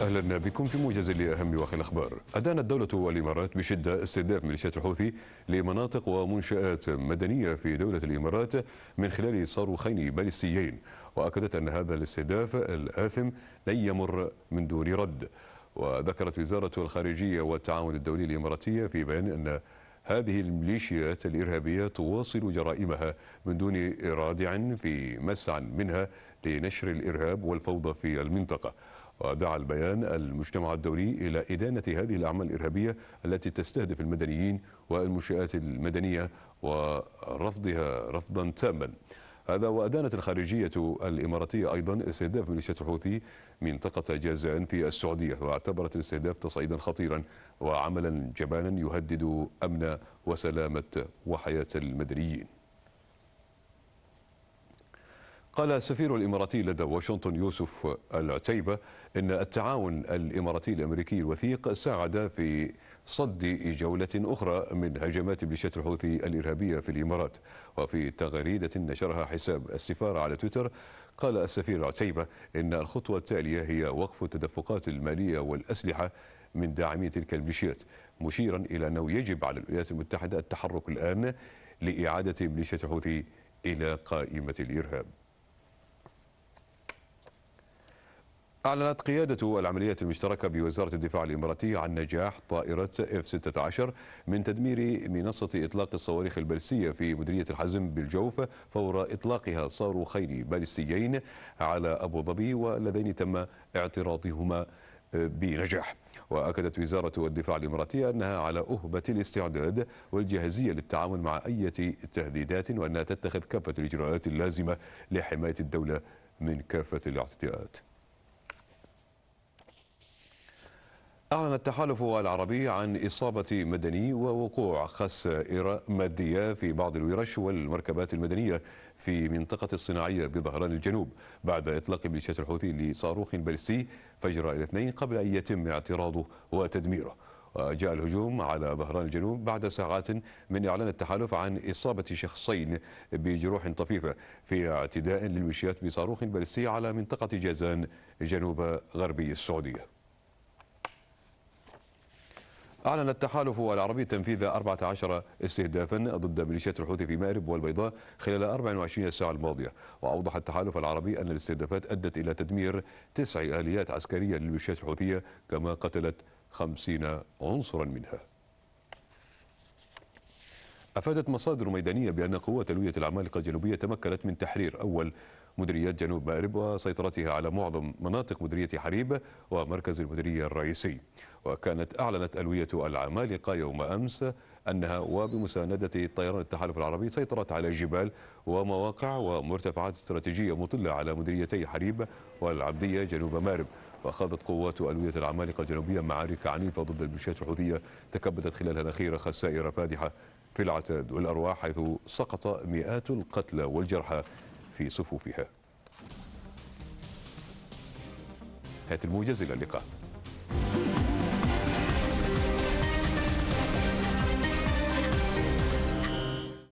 اهلا بكم في موجز لاهم واخر الاخبار. ادانت الدوله الامارات بشده استهداف ميليشيات الحوثي لمناطق ومنشات مدنيه في دوله الامارات من خلال صاروخين باليستيين واكدت ان هذا الاستهداف الاثم لن يمر من دون رد. وذكرت وزاره الخارجيه والتعاون الدولي الاماراتيه في بيان ان هذه الميليشيات الإرهابية تواصل جرائمها من دون رادع في مسعى منها لنشر الإرهاب والفوضى في المنطقة ودعا البيان المجتمع الدولي إلى إدانة هذه الأعمال الإرهابية التي تستهدف المدنيين والمنشآت المدنية ورفضها رفضا تاما هذا وأدانت الخارجية الإماراتية أيضا استهداف ميليشيات الحوثي منطقة جازان في السعودية واعتبرت الاستهداف تصعيدا خطيرا وعملا جبانا يهدد أمن وسلامة وحياة المدنيين قال السفير الإماراتي لدى واشنطن يوسف العتيبة إن التعاون الإماراتي الأمريكي الوثيق ساعد في صد جولة أخرى من هجمات ميليشيات الحوثي الإرهابية في الإمارات وفي تغريدة نشرها حساب السفارة على تويتر قال السفير العتيبة إن الخطوة التالية هي وقف التدفقات المالية والأسلحة من داعمي تلك الميليشيات مشيرا إلى أنه يجب على الولايات المتحدة التحرك الآن لإعادة ميليشيات الحوثي إلى قائمة الإرهاب أعلنت قيادة العمليات المشتركة بوزارة الدفاع الإماراتية عن نجاح طائرة F-16 من تدمير منصة إطلاق الصواريخ البالستية في مديرية الحزم بالجوف فور إطلاقها صاروخين بالستيين على أبو ظبي واللذين تم اعتراضهما بنجاح وأكدت وزارة الدفاع الإماراتية أنها على أهبة الاستعداد والجاهزية للتعامل مع أي تهديدات وأنها تتخذ كافة الإجراءات اللازمة لحماية الدولة من كافة الاعتداءات أعلن التحالف العربي عن إصابة مدني ووقوع خسائر مادية في بعض الورش والمركبات المدنية في منطقة الصناعية بظهران الجنوب بعد إطلاق ميليشيات الحوثي لصاروخ باليستي فجر الاثنين قبل أن يتم اعتراضه وتدميره جاء الهجوم على ظهران الجنوب بعد ساعات من إعلان التحالف عن إصابة شخصين بجروح طفيفة في اعتداء للميليشيات بصاروخ باليستي على منطقة جازان جنوب غربي السعودية أعلن التحالف العربي تنفيذ 14 استهدافا ضد ميليشيات الحوثي في مأرب والبيضاء خلال 24 ساعة الماضية وأوضح التحالف العربي أن الاستهدافات أدت إلى تدمير تسع آليات عسكرية للميليشيات الحوثية كما قتلت 50 عنصرا منها أفادت مصادر ميدانية بأن قوات تلوية العمالقة الجنوبية تمكنت من تحرير أول مديريات جنوب مأرب وسيطرتها على معظم مناطق مديرية حريب ومركز المديرية الرئيسي وكانت أعلنت ألوية العمالقة يوم أمس أنها وبمساندة طيران التحالف العربي سيطرت على جبال ومواقع ومرتفعات استراتيجية مطلة على مديريتي حريب والعبدية جنوب مأرب وخاضت قوات ألوية العمالقة الجنوبية معارك عنيفة ضد الميليشيات الحوثية تكبدت خلالها الأخيرة خسائر فادحة في العتاد والأرواح حيث سقط مئات القتلى والجرحى في صفوفها هات الموجز إلى اللقاء